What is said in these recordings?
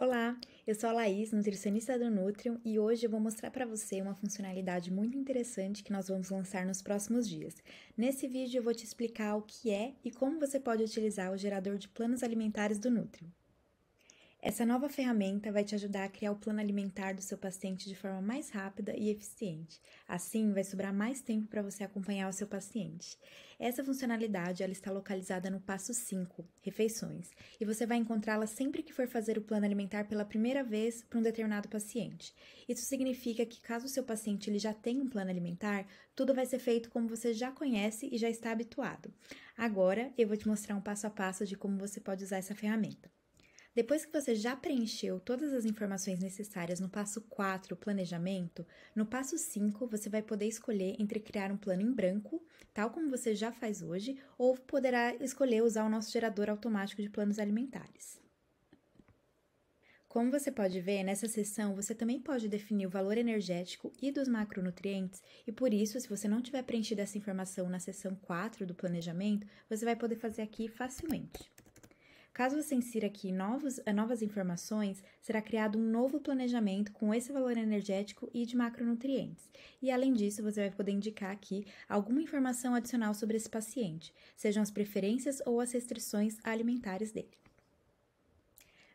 Olá, eu sou a Laís, nutricionista do Nutrium, e hoje eu vou mostrar para você uma funcionalidade muito interessante que nós vamos lançar nos próximos dias. Nesse vídeo eu vou te explicar o que é e como você pode utilizar o gerador de planos alimentares do Nutrium. Essa nova ferramenta vai te ajudar a criar o plano alimentar do seu paciente de forma mais rápida e eficiente. Assim, vai sobrar mais tempo para você acompanhar o seu paciente. Essa funcionalidade ela está localizada no passo 5, refeições, e você vai encontrá-la sempre que for fazer o plano alimentar pela primeira vez para um determinado paciente. Isso significa que caso o seu paciente ele já tenha um plano alimentar, tudo vai ser feito como você já conhece e já está habituado. Agora, eu vou te mostrar um passo a passo de como você pode usar essa ferramenta. Depois que você já preencheu todas as informações necessárias no passo 4, planejamento, no passo 5 você vai poder escolher entre criar um plano em branco, tal como você já faz hoje, ou poderá escolher usar o nosso gerador automático de planos alimentares. Como você pode ver, nessa seção você também pode definir o valor energético e dos macronutrientes, e por isso, se você não tiver preenchido essa informação na seção 4 do planejamento, você vai poder fazer aqui facilmente. Caso você insira aqui novos, eh, novas informações, será criado um novo planejamento com esse valor energético e de macronutrientes. E além disso, você vai poder indicar aqui alguma informação adicional sobre esse paciente, sejam as preferências ou as restrições alimentares dele.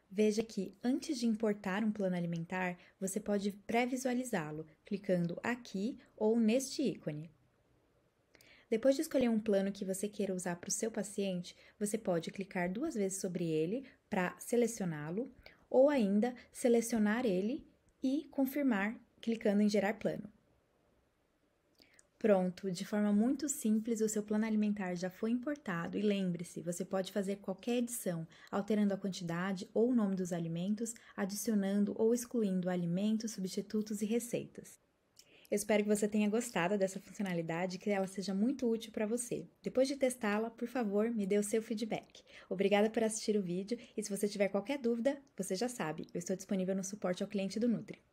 Veja que antes de importar um plano alimentar, você pode pré-visualizá-lo clicando aqui ou neste ícone. Depois de escolher um plano que você queira usar para o seu paciente, você pode clicar duas vezes sobre ele para selecioná-lo, ou ainda selecionar ele e confirmar clicando em gerar plano. Pronto, de forma muito simples, o seu plano alimentar já foi importado e lembre-se, você pode fazer qualquer edição, alterando a quantidade ou o nome dos alimentos, adicionando ou excluindo alimentos, substitutos e receitas. Eu espero que você tenha gostado dessa funcionalidade e que ela seja muito útil para você. Depois de testá-la, por favor, me dê o seu feedback. Obrigada por assistir o vídeo e se você tiver qualquer dúvida, você já sabe, eu estou disponível no suporte ao cliente do Nutri.